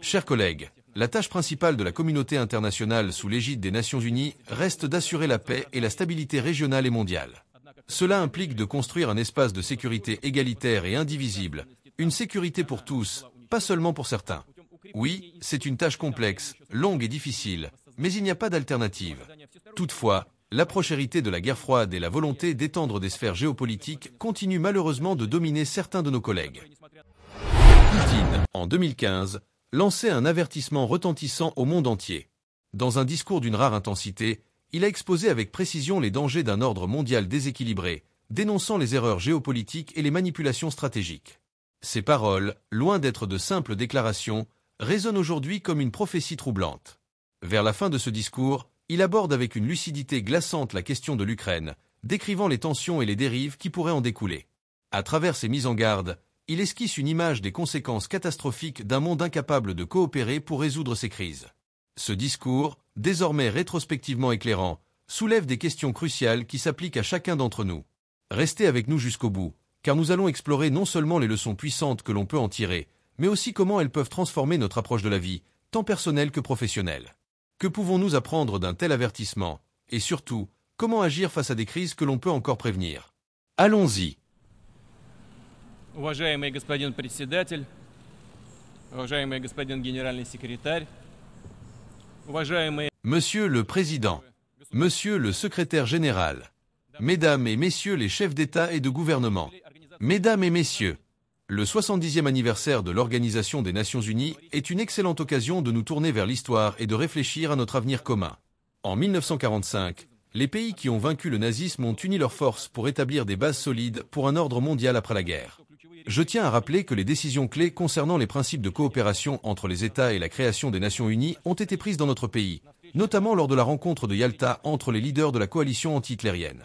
Chers collègues, la tâche principale de la communauté internationale sous l'égide des Nations Unies reste d'assurer la paix et la stabilité régionale et mondiale. Cela implique de construire un espace de sécurité égalitaire et indivisible, une sécurité pour tous, pas seulement pour certains. Oui, c'est une tâche complexe, longue et difficile, mais il n'y a pas d'alternative. Toutefois, la prochérité de la guerre froide et la volonté d'étendre des sphères géopolitiques continuent malheureusement de dominer certains de nos collègues. en 2015, Lancé un avertissement retentissant au monde entier. Dans un discours d'une rare intensité, il a exposé avec précision les dangers d'un ordre mondial déséquilibré, dénonçant les erreurs géopolitiques et les manipulations stratégiques. Ses paroles, loin d'être de simples déclarations, résonnent aujourd'hui comme une prophétie troublante. Vers la fin de ce discours, il aborde avec une lucidité glaçante la question de l'Ukraine, décrivant les tensions et les dérives qui pourraient en découler. À travers ses mises en garde, il esquisse une image des conséquences catastrophiques d'un monde incapable de coopérer pour résoudre ses crises. Ce discours, désormais rétrospectivement éclairant, soulève des questions cruciales qui s'appliquent à chacun d'entre nous. Restez avec nous jusqu'au bout, car nous allons explorer non seulement les leçons puissantes que l'on peut en tirer, mais aussi comment elles peuvent transformer notre approche de la vie, tant personnelle que professionnelle. Que pouvons-nous apprendre d'un tel avertissement Et surtout, comment agir face à des crises que l'on peut encore prévenir Allons-y Monsieur le Président, Monsieur le Secrétaire général, Mesdames et Messieurs les chefs d'État et de gouvernement, Mesdames et Messieurs, le 70e anniversaire de l'Organisation des Nations Unies est une excellente occasion de nous tourner vers l'histoire et de réfléchir à notre avenir commun. En 1945, les pays qui ont vaincu le nazisme ont uni leurs forces pour établir des bases solides pour un ordre mondial après la guerre. Je tiens à rappeler que les décisions clés concernant les principes de coopération entre les États et la création des Nations Unies ont été prises dans notre pays, notamment lors de la rencontre de Yalta entre les leaders de la coalition anti-hitlérienne.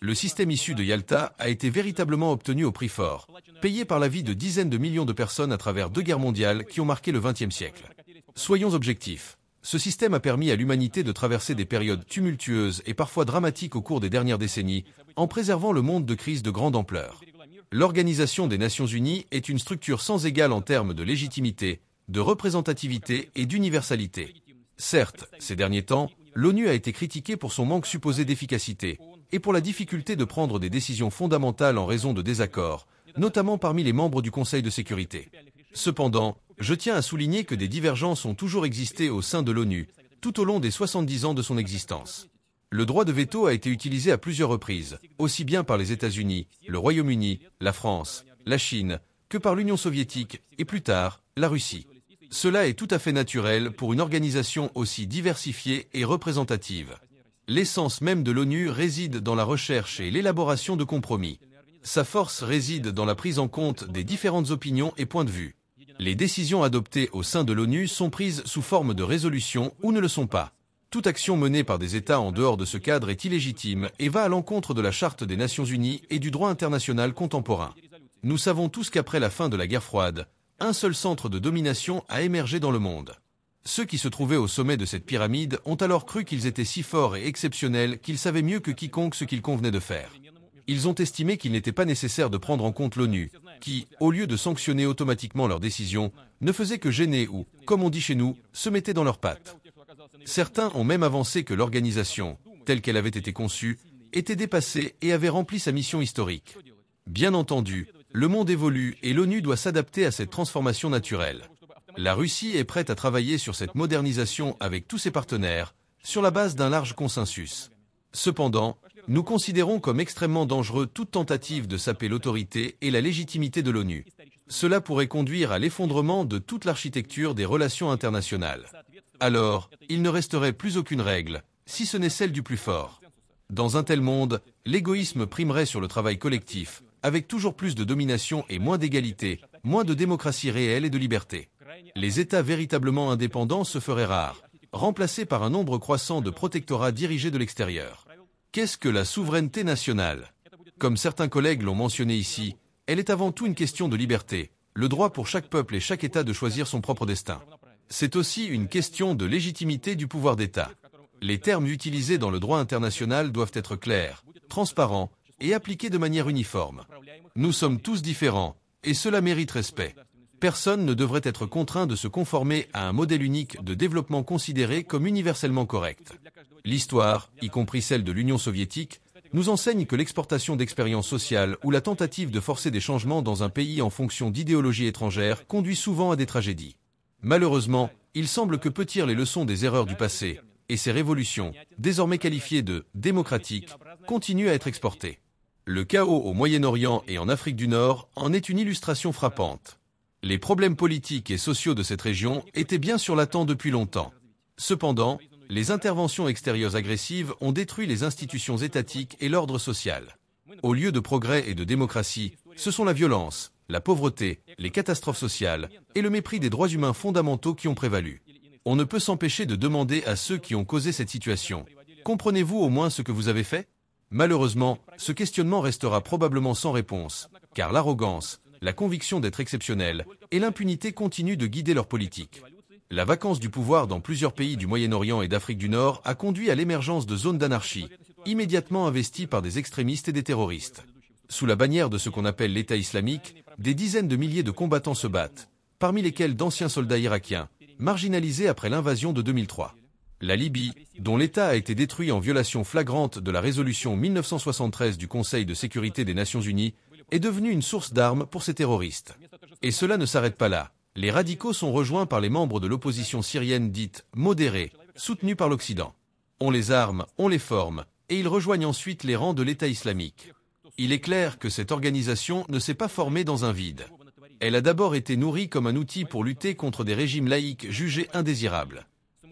Le système issu de Yalta a été véritablement obtenu au prix fort, payé par la vie de dizaines de millions de personnes à travers deux guerres mondiales qui ont marqué le XXe siècle. Soyons objectifs. Ce système a permis à l'humanité de traverser des périodes tumultueuses et parfois dramatiques au cours des dernières décennies, en préservant le monde de crises de grande ampleur l'Organisation des Nations Unies est une structure sans égale en termes de légitimité, de représentativité et d'universalité. Certes, ces derniers temps, l'ONU a été critiquée pour son manque supposé d'efficacité et pour la difficulté de prendre des décisions fondamentales en raison de désaccords, notamment parmi les membres du Conseil de sécurité. Cependant, je tiens à souligner que des divergences ont toujours existé au sein de l'ONU, tout au long des 70 ans de son existence le droit de veto a été utilisé à plusieurs reprises, aussi bien par les États-Unis, le Royaume-Uni, la France, la Chine, que par l'Union soviétique et plus tard, la Russie. Cela est tout à fait naturel pour une organisation aussi diversifiée et représentative. L'essence même de l'ONU réside dans la recherche et l'élaboration de compromis. Sa force réside dans la prise en compte des différentes opinions et points de vue. Les décisions adoptées au sein de l'ONU sont prises sous forme de résolutions ou ne le sont pas. Toute action menée par des États en dehors de ce cadre est illégitime et va à l'encontre de la Charte des Nations Unies et du droit international contemporain. Nous savons tous qu'après la fin de la guerre froide, un seul centre de domination a émergé dans le monde. Ceux qui se trouvaient au sommet de cette pyramide ont alors cru qu'ils étaient si forts et exceptionnels qu'ils savaient mieux que quiconque ce qu'il convenait de faire. Ils ont estimé qu'il n'était pas nécessaire de prendre en compte l'ONU, qui, au lieu de sanctionner automatiquement leurs décisions, ne faisait que gêner ou, comme on dit chez nous, se mettait dans leurs pattes. Certains ont même avancé que l'organisation, telle qu'elle avait été conçue, était dépassée et avait rempli sa mission historique. Bien entendu, le monde évolue et l'ONU doit s'adapter à cette transformation naturelle. La Russie est prête à travailler sur cette modernisation avec tous ses partenaires, sur la base d'un large consensus. Cependant, nous considérons comme extrêmement dangereux toute tentative de saper l'autorité et la légitimité de l'ONU. Cela pourrait conduire à l'effondrement de toute l'architecture des relations internationales. Alors, il ne resterait plus aucune règle, si ce n'est celle du plus fort. Dans un tel monde, l'égoïsme primerait sur le travail collectif, avec toujours plus de domination et moins d'égalité, moins de démocratie réelle et de liberté. Les États véritablement indépendants se feraient rares, remplacés par un nombre croissant de protectorats dirigés de l'extérieur. Qu'est-ce que la souveraineté nationale Comme certains collègues l'ont mentionné ici, elle est avant tout une question de liberté, le droit pour chaque peuple et chaque État de choisir son propre destin c'est aussi une question de légitimité du pouvoir d'État. Les termes utilisés dans le droit international doivent être clairs, transparents et appliqués de manière uniforme. Nous sommes tous différents, et cela mérite respect. Personne ne devrait être contraint de se conformer à un modèle unique de développement considéré comme universellement correct. L'histoire, y compris celle de l'Union soviétique, nous enseigne que l'exportation d'expériences sociales ou la tentative de forcer des changements dans un pays en fonction d'idéologies étrangères conduit souvent à des tragédies. Malheureusement, il semble que peu tirent les leçons des erreurs du passé, et ces révolutions, désormais qualifiées de démocratiques, continuent à être exportées. Le chaos au Moyen-Orient et en Afrique du Nord en est une illustration frappante. Les problèmes politiques et sociaux de cette région étaient bien sur l'attente depuis longtemps. Cependant, les interventions extérieures agressives ont détruit les institutions étatiques et l'ordre social. Au lieu de progrès et de démocratie, ce sont la violence, la pauvreté, les catastrophes sociales et le mépris des droits humains fondamentaux qui ont prévalu. On ne peut s'empêcher de demander à ceux qui ont causé cette situation, comprenez-vous au moins ce que vous avez fait Malheureusement, ce questionnement restera probablement sans réponse, car l'arrogance, la conviction d'être exceptionnel et l'impunité continuent de guider leur politique. La vacance du pouvoir dans plusieurs pays du Moyen-Orient et d'Afrique du Nord a conduit à l'émergence de zones d'anarchie, immédiatement investies par des extrémistes et des terroristes. Sous la bannière de ce qu'on appelle l'État islamique, des dizaines de milliers de combattants se battent, parmi lesquels d'anciens soldats irakiens, marginalisés après l'invasion de 2003. La Libye, dont l'État a été détruit en violation flagrante de la résolution 1973 du Conseil de sécurité des Nations Unies, est devenue une source d'armes pour ces terroristes. Et cela ne s'arrête pas là. Les radicaux sont rejoints par les membres de l'opposition syrienne dite modérée, soutenue par l'Occident. On les arme, on les forme, et ils rejoignent ensuite les rangs de l'État islamique. Il est clair que cette organisation ne s'est pas formée dans un vide. Elle a d'abord été nourrie comme un outil pour lutter contre des régimes laïques jugés indésirables.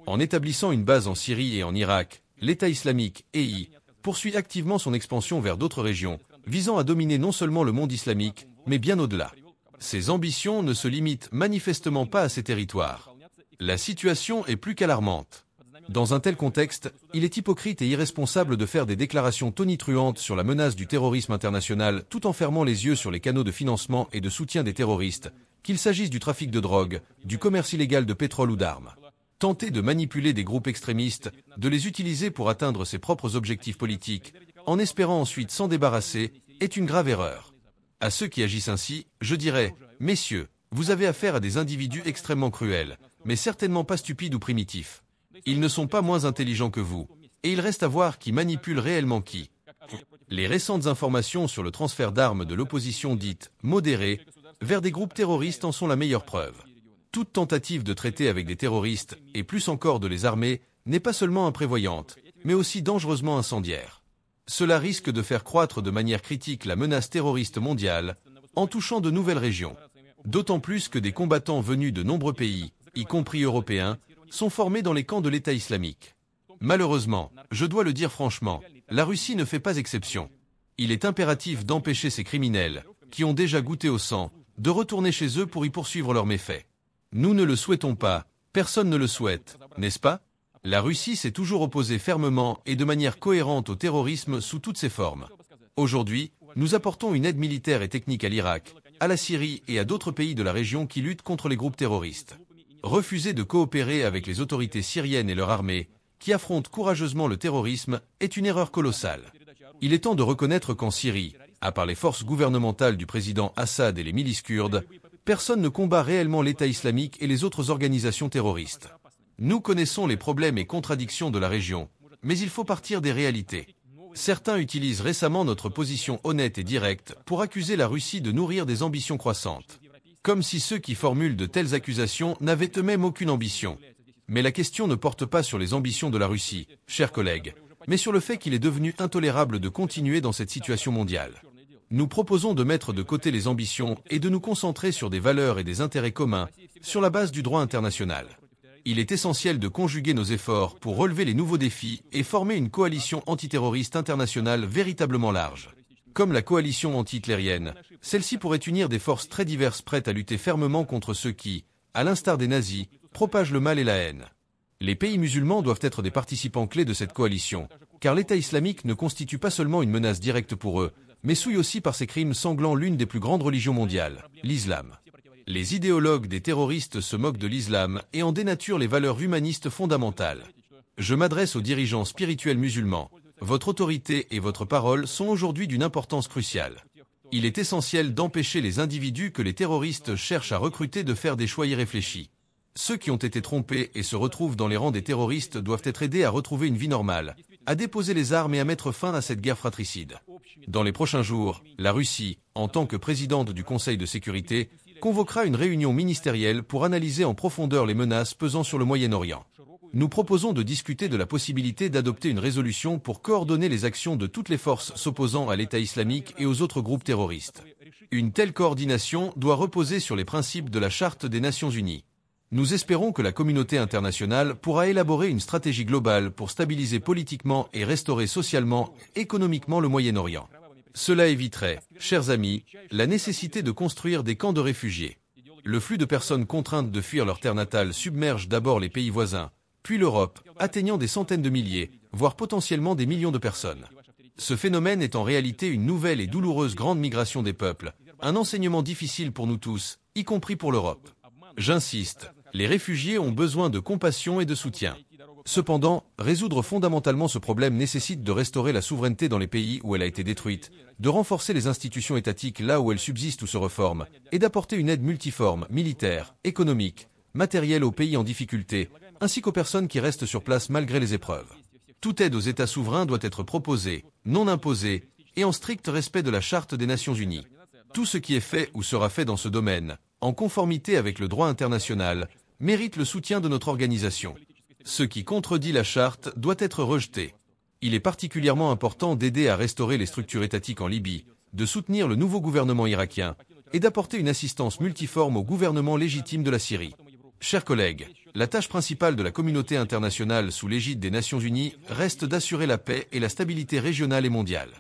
En établissant une base en Syrie et en Irak, l'État islamique, EI, poursuit activement son expansion vers d'autres régions, visant à dominer non seulement le monde islamique, mais bien au-delà. Ses ambitions ne se limitent manifestement pas à ces territoires. La situation est plus qu'alarmante. Dans un tel contexte, il est hypocrite et irresponsable de faire des déclarations tonitruantes sur la menace du terrorisme international tout en fermant les yeux sur les canaux de financement et de soutien des terroristes, qu'il s'agisse du trafic de drogue, du commerce illégal de pétrole ou d'armes. Tenter de manipuler des groupes extrémistes, de les utiliser pour atteindre ses propres objectifs politiques, en espérant ensuite s'en débarrasser, est une grave erreur. À ceux qui agissent ainsi, je dirais, messieurs, vous avez affaire à des individus extrêmement cruels, mais certainement pas stupides ou primitifs. Ils ne sont pas moins intelligents que vous. Et il reste à voir qui manipule réellement qui. Les récentes informations sur le transfert d'armes de l'opposition dite modérée vers des groupes terroristes en sont la meilleure preuve. Toute tentative de traiter avec des terroristes, et plus encore de les armer, n'est pas seulement imprévoyante, mais aussi dangereusement incendiaire. Cela risque de faire croître de manière critique la menace terroriste mondiale en touchant de nouvelles régions. D'autant plus que des combattants venus de nombreux pays, y compris européens, sont formés dans les camps de l'État islamique. Malheureusement, je dois le dire franchement, la Russie ne fait pas exception. Il est impératif d'empêcher ces criminels, qui ont déjà goûté au sang, de retourner chez eux pour y poursuivre leurs méfaits. Nous ne le souhaitons pas, personne ne le souhaite, n'est-ce pas La Russie s'est toujours opposée fermement et de manière cohérente au terrorisme sous toutes ses formes. Aujourd'hui, nous apportons une aide militaire et technique à l'Irak, à la Syrie et à d'autres pays de la région qui luttent contre les groupes terroristes refuser de coopérer avec les autorités syriennes et leur armée, qui affrontent courageusement le terrorisme, est une erreur colossale. Il est temps de reconnaître qu'en Syrie, à part les forces gouvernementales du président Assad et les milices kurdes, personne ne combat réellement l'État islamique et les autres organisations terroristes. Nous connaissons les problèmes et contradictions de la région, mais il faut partir des réalités. Certains utilisent récemment notre position honnête et directe pour accuser la Russie de nourrir des ambitions croissantes comme si ceux qui formulent de telles accusations n'avaient eux-mêmes aucune ambition. Mais la question ne porte pas sur les ambitions de la Russie, chers collègues, mais sur le fait qu'il est devenu intolérable de continuer dans cette situation mondiale. Nous proposons de mettre de côté les ambitions et de nous concentrer sur des valeurs et des intérêts communs, sur la base du droit international. Il est essentiel de conjuguer nos efforts pour relever les nouveaux défis et former une coalition antiterroriste internationale véritablement large comme la coalition anti-hitlérienne. Celle-ci pourrait unir des forces très diverses prêtes à lutter fermement contre ceux qui, à l'instar des nazis, propagent le mal et la haine. Les pays musulmans doivent être des participants clés de cette coalition, car l'État islamique ne constitue pas seulement une menace directe pour eux, mais souille aussi par ses crimes sanglants l'une des plus grandes religions mondiales, l'islam. Les idéologues des terroristes se moquent de l'islam et en dénaturent les valeurs humanistes fondamentales. Je m'adresse aux dirigeants spirituels musulmans, votre autorité et votre parole sont aujourd'hui d'une importance cruciale. Il est essentiel d'empêcher les individus que les terroristes cherchent à recruter de faire des choix irréfléchis. Ceux qui ont été trompés et se retrouvent dans les rangs des terroristes doivent être aidés à retrouver une vie normale, à déposer les armes et à mettre fin à cette guerre fratricide. Dans les prochains jours, la Russie, en tant que présidente du Conseil de sécurité, convoquera une réunion ministérielle pour analyser en profondeur les menaces pesant sur le Moyen-Orient nous proposons de discuter de la possibilité d'adopter une résolution pour coordonner les actions de toutes les forces s'opposant à l'État islamique et aux autres groupes terroristes. Une telle coordination doit reposer sur les principes de la Charte des Nations Unies. Nous espérons que la communauté internationale pourra élaborer une stratégie globale pour stabiliser politiquement et restaurer socialement, économiquement le Moyen-Orient. Cela éviterait, chers amis, la nécessité de construire des camps de réfugiés. Le flux de personnes contraintes de fuir leur terre natale submerge d'abord les pays voisins, puis l'Europe, atteignant des centaines de milliers, voire potentiellement des millions de personnes. Ce phénomène est en réalité une nouvelle et douloureuse grande migration des peuples, un enseignement difficile pour nous tous, y compris pour l'Europe. J'insiste, les réfugiés ont besoin de compassion et de soutien. Cependant, résoudre fondamentalement ce problème nécessite de restaurer la souveraineté dans les pays où elle a été détruite, de renforcer les institutions étatiques là où elles subsistent ou se reforment, et d'apporter une aide multiforme, militaire, économique, matérielle aux pays en difficulté, ainsi qu'aux personnes qui restent sur place malgré les épreuves. Toute aide aux États souverains doit être proposée, non imposée, et en strict respect de la Charte des Nations Unies. Tout ce qui est fait ou sera fait dans ce domaine, en conformité avec le droit international, mérite le soutien de notre organisation. Ce qui contredit la Charte doit être rejeté. Il est particulièrement important d'aider à restaurer les structures étatiques en Libye, de soutenir le nouveau gouvernement irakien et d'apporter une assistance multiforme au gouvernement légitime de la Syrie. Chers collègues, la tâche principale de la communauté internationale sous l'égide des Nations Unies reste d'assurer la paix et la stabilité régionale et mondiale.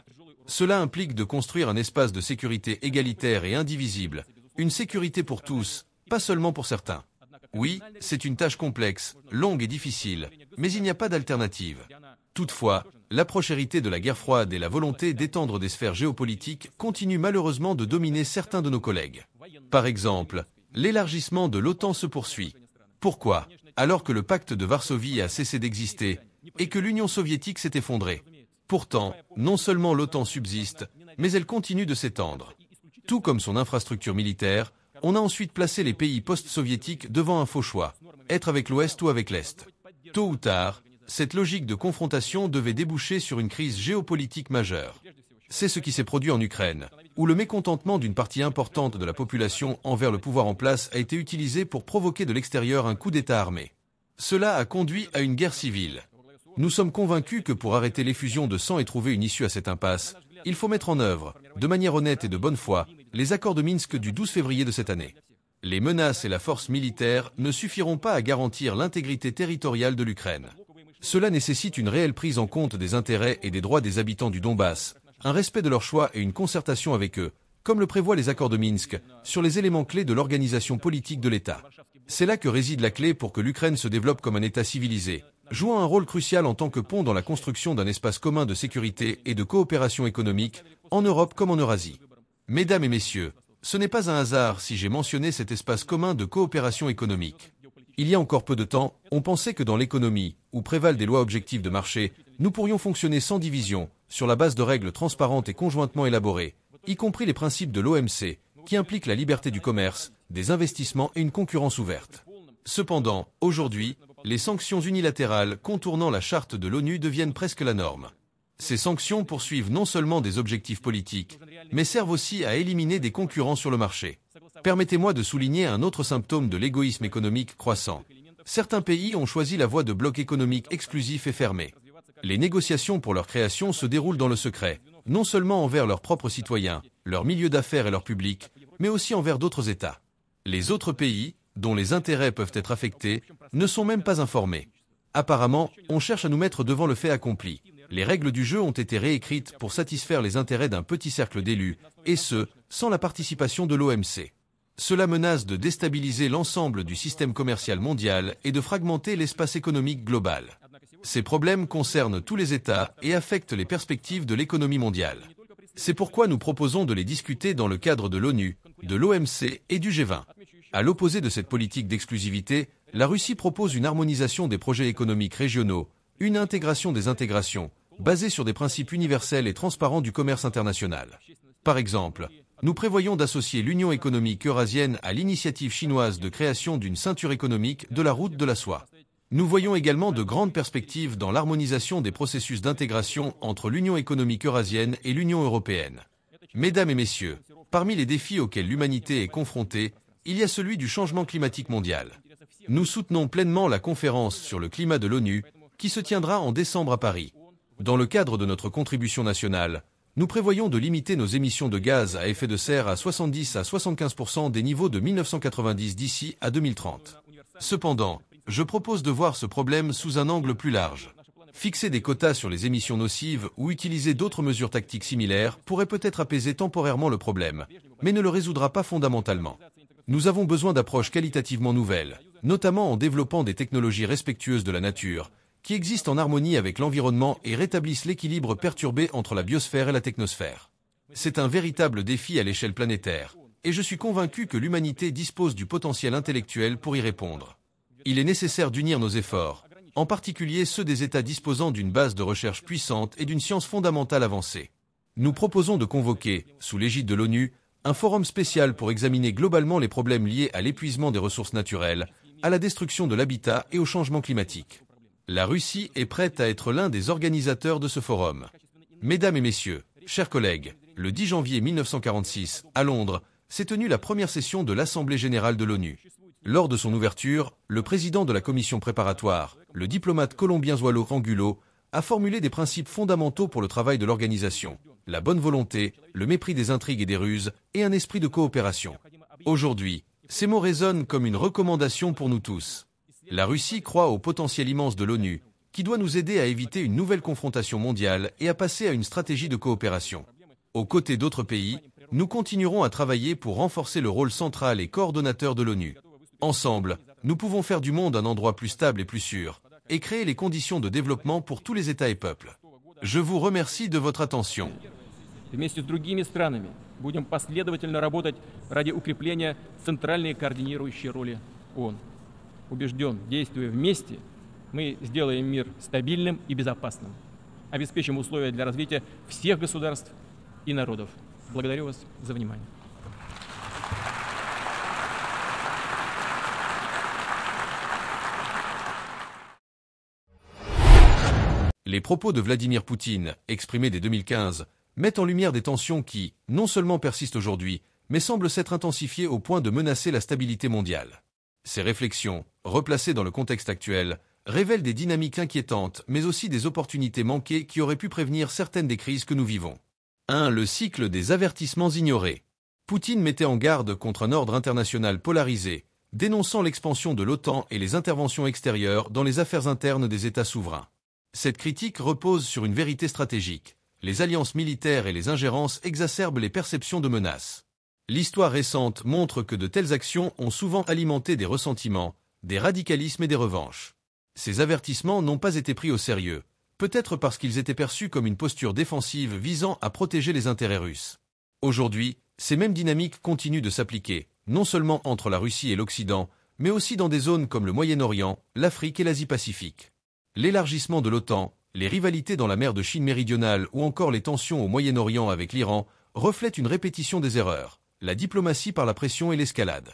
Cela implique de construire un espace de sécurité égalitaire et indivisible, une sécurité pour tous, pas seulement pour certains. Oui, c'est une tâche complexe, longue et difficile, mais il n'y a pas d'alternative. Toutefois, la prochérité de la guerre froide et la volonté d'étendre des sphères géopolitiques continuent malheureusement de dominer certains de nos collègues. Par exemple, L'élargissement de l'OTAN se poursuit. Pourquoi Alors que le pacte de Varsovie a cessé d'exister et que l'Union soviétique s'est effondrée. Pourtant, non seulement l'OTAN subsiste, mais elle continue de s'étendre. Tout comme son infrastructure militaire, on a ensuite placé les pays post-soviétiques devant un faux choix, être avec l'Ouest ou avec l'Est. Tôt ou tard, cette logique de confrontation devait déboucher sur une crise géopolitique majeure. C'est ce qui s'est produit en Ukraine, où le mécontentement d'une partie importante de la population envers le pouvoir en place a été utilisé pour provoquer de l'extérieur un coup d'État armé. Cela a conduit à une guerre civile. Nous sommes convaincus que pour arrêter l'effusion de sang et trouver une issue à cette impasse, il faut mettre en œuvre, de manière honnête et de bonne foi, les accords de Minsk du 12 février de cette année. Les menaces et la force militaire ne suffiront pas à garantir l'intégrité territoriale de l'Ukraine. Cela nécessite une réelle prise en compte des intérêts et des droits des habitants du Donbass, un respect de leur choix et une concertation avec eux, comme le prévoient les accords de Minsk, sur les éléments clés de l'organisation politique de l'État. C'est là que réside la clé pour que l'Ukraine se développe comme un État civilisé, jouant un rôle crucial en tant que pont dans la construction d'un espace commun de sécurité et de coopération économique, en Europe comme en Eurasie. Mesdames et messieurs, ce n'est pas un hasard si j'ai mentionné cet espace commun de coopération économique. Il y a encore peu de temps, on pensait que dans l'économie, où prévalent des lois objectives de marché, nous pourrions fonctionner sans division, sur la base de règles transparentes et conjointement élaborées, y compris les principes de l'OMC, qui impliquent la liberté du commerce, des investissements et une concurrence ouverte. Cependant, aujourd'hui, les sanctions unilatérales contournant la charte de l'ONU deviennent presque la norme. Ces sanctions poursuivent non seulement des objectifs politiques, mais servent aussi à éliminer des concurrents sur le marché. Permettez-moi de souligner un autre symptôme de l'égoïsme économique croissant. Certains pays ont choisi la voie de blocs économiques exclusifs et fermés les négociations pour leur création se déroulent dans le secret, non seulement envers leurs propres citoyens, leur milieu d'affaires et leur public, mais aussi envers d'autres États. Les autres pays, dont les intérêts peuvent être affectés, ne sont même pas informés. Apparemment, on cherche à nous mettre devant le fait accompli. Les règles du jeu ont été réécrites pour satisfaire les intérêts d'un petit cercle d'élus, et ce, sans la participation de l'OMC. Cela menace de déstabiliser l'ensemble du système commercial mondial et de fragmenter l'espace économique global. Ces problèmes concernent tous les États et affectent les perspectives de l'économie mondiale. C'est pourquoi nous proposons de les discuter dans le cadre de l'ONU, de l'OMC et du G20. À l'opposé de cette politique d'exclusivité, la Russie propose une harmonisation des projets économiques régionaux, une intégration des intégrations, basée sur des principes universels et transparents du commerce international. Par exemple, nous prévoyons d'associer l'Union économique eurasienne à l'initiative chinoise de création d'une ceinture économique de la route de la soie. Nous voyons également de grandes perspectives dans l'harmonisation des processus d'intégration entre l'Union économique eurasienne et l'Union européenne. Mesdames et messieurs, parmi les défis auxquels l'humanité est confrontée, il y a celui du changement climatique mondial. Nous soutenons pleinement la conférence sur le climat de l'ONU, qui se tiendra en décembre à Paris. Dans le cadre de notre contribution nationale, nous prévoyons de limiter nos émissions de gaz à effet de serre à 70 à 75 des niveaux de 1990 d'ici à 2030. Cependant, je propose de voir ce problème sous un angle plus large. Fixer des quotas sur les émissions nocives ou utiliser d'autres mesures tactiques similaires pourrait peut-être apaiser temporairement le problème, mais ne le résoudra pas fondamentalement. Nous avons besoin d'approches qualitativement nouvelles, notamment en développant des technologies respectueuses de la nature, qui existent en harmonie avec l'environnement et rétablissent l'équilibre perturbé entre la biosphère et la technosphère. C'est un véritable défi à l'échelle planétaire, et je suis convaincu que l'humanité dispose du potentiel intellectuel pour y répondre il est nécessaire d'unir nos efforts, en particulier ceux des États disposant d'une base de recherche puissante et d'une science fondamentale avancée. Nous proposons de convoquer, sous l'égide de l'ONU, un forum spécial pour examiner globalement les problèmes liés à l'épuisement des ressources naturelles, à la destruction de l'habitat et au changement climatique. La Russie est prête à être l'un des organisateurs de ce forum. Mesdames et messieurs, chers collègues, le 10 janvier 1946, à Londres, s'est tenue la première session de l'Assemblée générale de l'ONU. Lors de son ouverture, le président de la commission préparatoire, le diplomate colombien Zualo Rangulo, a formulé des principes fondamentaux pour le travail de l'organisation, la bonne volonté, le mépris des intrigues et des ruses, et un esprit de coopération. Aujourd'hui, ces mots résonnent comme une recommandation pour nous tous. La Russie croit au potentiel immense de l'ONU, qui doit nous aider à éviter une nouvelle confrontation mondiale et à passer à une stratégie de coopération. Aux côtés d'autres pays, nous continuerons à travailler pour renforcer le rôle central et coordonnateur de l'ONU. Ensemble, nous pouvons faire du monde un endroit plus stable et plus sûr, et créer les conditions de développement pour tous les États et peuples. Je vous remercie de votre attention. Вместе с другими странами будем последовательно работать ради укрепления центральной координирующей роли ООН. Убежден, действуя вместе, мы сделаем мир стабильным и безопасным, обеспечим условия для развития всех государств и народов. Благодарю вас за внимание. Les propos de Vladimir Poutine, exprimés dès 2015, mettent en lumière des tensions qui, non seulement persistent aujourd'hui, mais semblent s'être intensifiées au point de menacer la stabilité mondiale. Ces réflexions, replacées dans le contexte actuel, révèlent des dynamiques inquiétantes, mais aussi des opportunités manquées qui auraient pu prévenir certaines des crises que nous vivons. 1. Le cycle des avertissements ignorés. Poutine mettait en garde contre un ordre international polarisé, dénonçant l'expansion de l'OTAN et les interventions extérieures dans les affaires internes des États souverains. Cette critique repose sur une vérité stratégique. Les alliances militaires et les ingérences exacerbent les perceptions de menaces. L'histoire récente montre que de telles actions ont souvent alimenté des ressentiments, des radicalismes et des revanches. Ces avertissements n'ont pas été pris au sérieux, peut-être parce qu'ils étaient perçus comme une posture défensive visant à protéger les intérêts russes. Aujourd'hui, ces mêmes dynamiques continuent de s'appliquer, non seulement entre la Russie et l'Occident, mais aussi dans des zones comme le Moyen-Orient, l'Afrique et l'Asie-Pacifique. L'élargissement de l'OTAN, les rivalités dans la mer de Chine méridionale ou encore les tensions au Moyen-Orient avec l'Iran reflètent une répétition des erreurs, la diplomatie par la pression et l'escalade.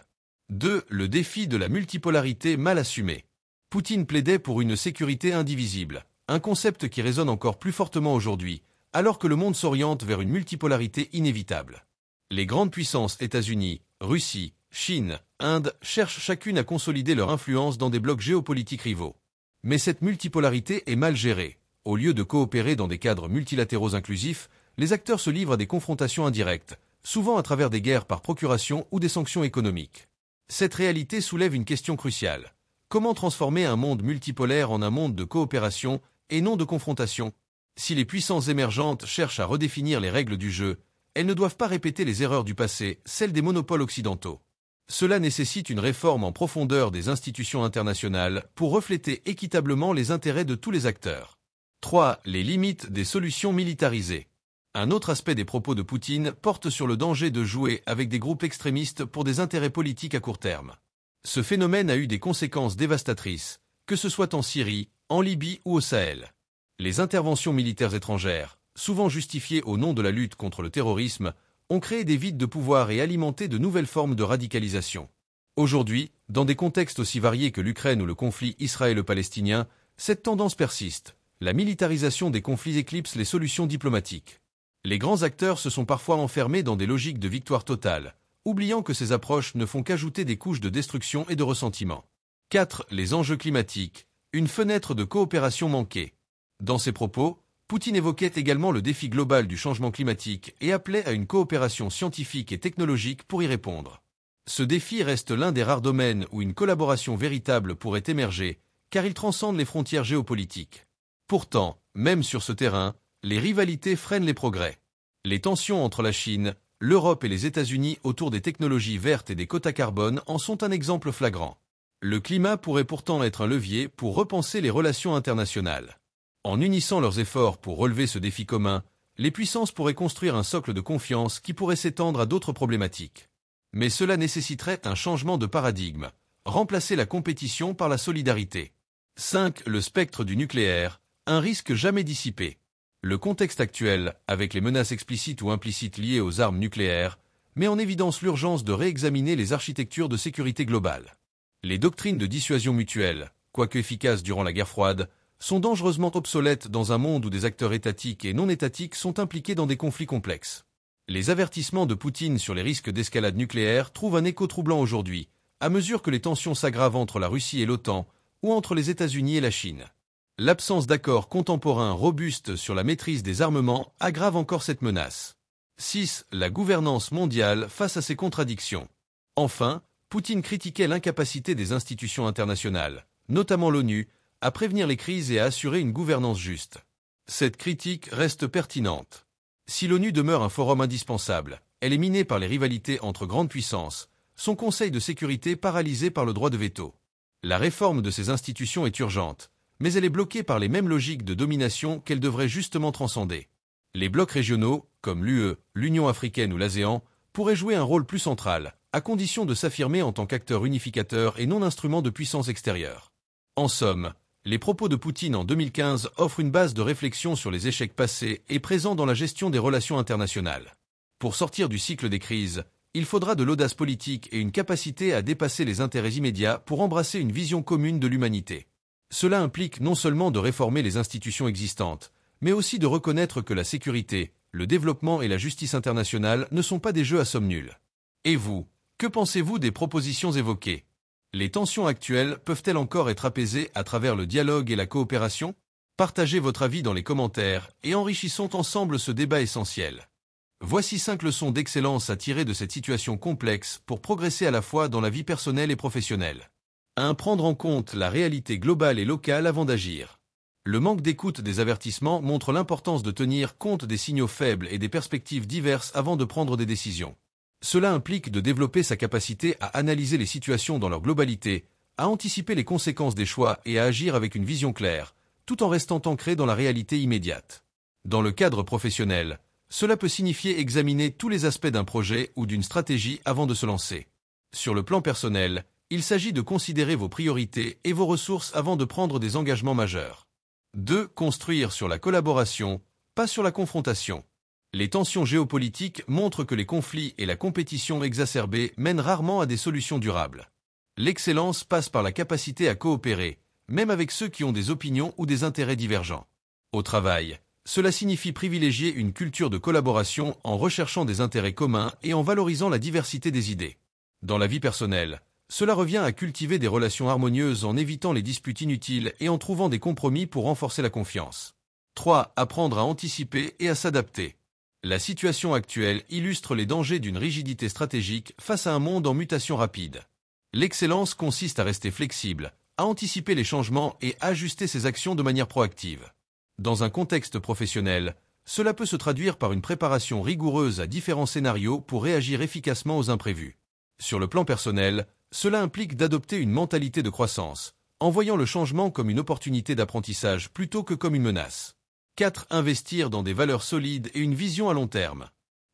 2. Le défi de la multipolarité mal assumée. Poutine plaidait pour une sécurité indivisible, un concept qui résonne encore plus fortement aujourd'hui, alors que le monde s'oriente vers une multipolarité inévitable. Les grandes puissances États-Unis, Russie, Chine, Inde cherchent chacune à consolider leur influence dans des blocs géopolitiques rivaux. Mais cette multipolarité est mal gérée. Au lieu de coopérer dans des cadres multilatéraux inclusifs, les acteurs se livrent à des confrontations indirectes, souvent à travers des guerres par procuration ou des sanctions économiques. Cette réalité soulève une question cruciale. Comment transformer un monde multipolaire en un monde de coopération et non de confrontation Si les puissances émergentes cherchent à redéfinir les règles du jeu, elles ne doivent pas répéter les erreurs du passé, celles des monopoles occidentaux. Cela nécessite une réforme en profondeur des institutions internationales pour refléter équitablement les intérêts de tous les acteurs. 3. Les limites des solutions militarisées. Un autre aspect des propos de Poutine porte sur le danger de jouer avec des groupes extrémistes pour des intérêts politiques à court terme. Ce phénomène a eu des conséquences dévastatrices, que ce soit en Syrie, en Libye ou au Sahel. Les interventions militaires étrangères, souvent justifiées au nom de la lutte contre le terrorisme, ont créé des vides de pouvoir et alimenté de nouvelles formes de radicalisation. Aujourd'hui, dans des contextes aussi variés que l'Ukraine ou le conflit israélo-palestinien, cette tendance persiste. La militarisation des conflits éclipse les solutions diplomatiques. Les grands acteurs se sont parfois enfermés dans des logiques de victoire totale, oubliant que ces approches ne font qu'ajouter des couches de destruction et de ressentiment. 4. Les enjeux climatiques. Une fenêtre de coopération manquée. Dans ces propos, Poutine évoquait également le défi global du changement climatique et appelait à une coopération scientifique et technologique pour y répondre. Ce défi reste l'un des rares domaines où une collaboration véritable pourrait émerger, car il transcende les frontières géopolitiques. Pourtant, même sur ce terrain, les rivalités freinent les progrès. Les tensions entre la Chine, l'Europe et les États-Unis autour des technologies vertes et des quotas carbone en sont un exemple flagrant. Le climat pourrait pourtant être un levier pour repenser les relations internationales. En unissant leurs efforts pour relever ce défi commun, les puissances pourraient construire un socle de confiance qui pourrait s'étendre à d'autres problématiques. Mais cela nécessiterait un changement de paradigme, remplacer la compétition par la solidarité. 5. Le spectre du nucléaire, un risque jamais dissipé. Le contexte actuel, avec les menaces explicites ou implicites liées aux armes nucléaires, met en évidence l'urgence de réexaminer les architectures de sécurité globale. Les doctrines de dissuasion mutuelle, quoique efficaces durant la guerre froide, sont dangereusement obsolètes dans un monde où des acteurs étatiques et non étatiques sont impliqués dans des conflits complexes. Les avertissements de Poutine sur les risques d'escalade nucléaire trouvent un écho troublant aujourd'hui, à mesure que les tensions s'aggravent entre la Russie et l'OTAN, ou entre les États-Unis et la Chine. L'absence d'accords contemporains robustes sur la maîtrise des armements aggrave encore cette menace. 6. La gouvernance mondiale face à ces contradictions. Enfin, Poutine critiquait l'incapacité des institutions internationales, notamment l'ONU, à prévenir les crises et à assurer une gouvernance juste. Cette critique reste pertinente. Si l'ONU demeure un forum indispensable, elle est minée par les rivalités entre grandes puissances, son Conseil de sécurité paralysé par le droit de veto. La réforme de ces institutions est urgente, mais elle est bloquée par les mêmes logiques de domination qu'elle devrait justement transcender. Les blocs régionaux, comme l'UE, l'Union africaine ou l'ASEAN, pourraient jouer un rôle plus central, à condition de s'affirmer en tant qu'acteur unificateur et non instrument de puissance extérieure. En somme, les propos de Poutine en 2015 offrent une base de réflexion sur les échecs passés et présents dans la gestion des relations internationales. Pour sortir du cycle des crises, il faudra de l'audace politique et une capacité à dépasser les intérêts immédiats pour embrasser une vision commune de l'humanité. Cela implique non seulement de réformer les institutions existantes, mais aussi de reconnaître que la sécurité, le développement et la justice internationale ne sont pas des jeux à somme nulle. Et vous, que pensez-vous des propositions évoquées les tensions actuelles peuvent-elles encore être apaisées à travers le dialogue et la coopération Partagez votre avis dans les commentaires et enrichissons ensemble ce débat essentiel. Voici 5 leçons d'excellence à tirer de cette situation complexe pour progresser à la fois dans la vie personnelle et professionnelle. 1. Prendre en compte la réalité globale et locale avant d'agir. Le manque d'écoute des avertissements montre l'importance de tenir compte des signaux faibles et des perspectives diverses avant de prendre des décisions. Cela implique de développer sa capacité à analyser les situations dans leur globalité, à anticiper les conséquences des choix et à agir avec une vision claire, tout en restant ancré dans la réalité immédiate. Dans le cadre professionnel, cela peut signifier examiner tous les aspects d'un projet ou d'une stratégie avant de se lancer. Sur le plan personnel, il s'agit de considérer vos priorités et vos ressources avant de prendre des engagements majeurs. 2. Construire sur la collaboration, pas sur la confrontation les tensions géopolitiques montrent que les conflits et la compétition exacerbée mènent rarement à des solutions durables. L'excellence passe par la capacité à coopérer, même avec ceux qui ont des opinions ou des intérêts divergents. Au travail, cela signifie privilégier une culture de collaboration en recherchant des intérêts communs et en valorisant la diversité des idées. Dans la vie personnelle, cela revient à cultiver des relations harmonieuses en évitant les disputes inutiles et en trouvant des compromis pour renforcer la confiance. 3. Apprendre à anticiper et à s'adapter. La situation actuelle illustre les dangers d'une rigidité stratégique face à un monde en mutation rapide. L'excellence consiste à rester flexible, à anticiper les changements et ajuster ses actions de manière proactive. Dans un contexte professionnel, cela peut se traduire par une préparation rigoureuse à différents scénarios pour réagir efficacement aux imprévus. Sur le plan personnel, cela implique d'adopter une mentalité de croissance, en voyant le changement comme une opportunité d'apprentissage plutôt que comme une menace. 4. Investir dans des valeurs solides et une vision à long terme.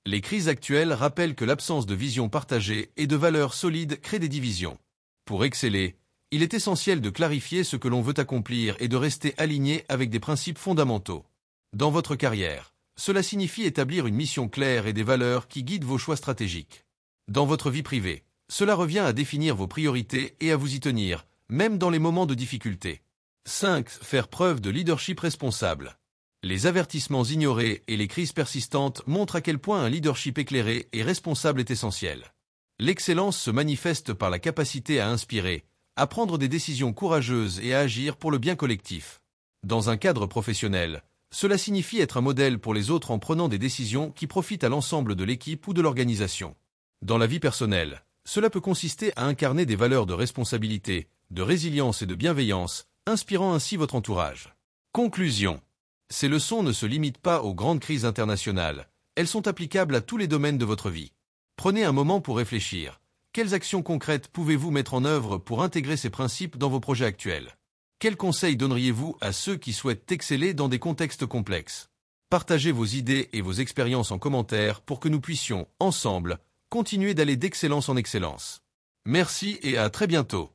Les crises actuelles rappellent que l'absence de vision partagée et de valeurs solides crée des divisions. Pour exceller, il est essentiel de clarifier ce que l'on veut accomplir et de rester aligné avec des principes fondamentaux. Dans votre carrière, cela signifie établir une mission claire et des valeurs qui guident vos choix stratégiques. Dans votre vie privée, cela revient à définir vos priorités et à vous y tenir, même dans les moments de difficulté. 5. Faire preuve de leadership responsable. Les avertissements ignorés et les crises persistantes montrent à quel point un leadership éclairé et responsable est essentiel. L'excellence se manifeste par la capacité à inspirer, à prendre des décisions courageuses et à agir pour le bien collectif. Dans un cadre professionnel, cela signifie être un modèle pour les autres en prenant des décisions qui profitent à l'ensemble de l'équipe ou de l'organisation. Dans la vie personnelle, cela peut consister à incarner des valeurs de responsabilité, de résilience et de bienveillance, inspirant ainsi votre entourage. Conclusion ces leçons ne se limitent pas aux grandes crises internationales, elles sont applicables à tous les domaines de votre vie. Prenez un moment pour réfléchir. Quelles actions concrètes pouvez-vous mettre en œuvre pour intégrer ces principes dans vos projets actuels Quels conseils donneriez-vous à ceux qui souhaitent exceller dans des contextes complexes Partagez vos idées et vos expériences en commentaire pour que nous puissions, ensemble, continuer d'aller d'excellence en excellence. Merci et à très bientôt.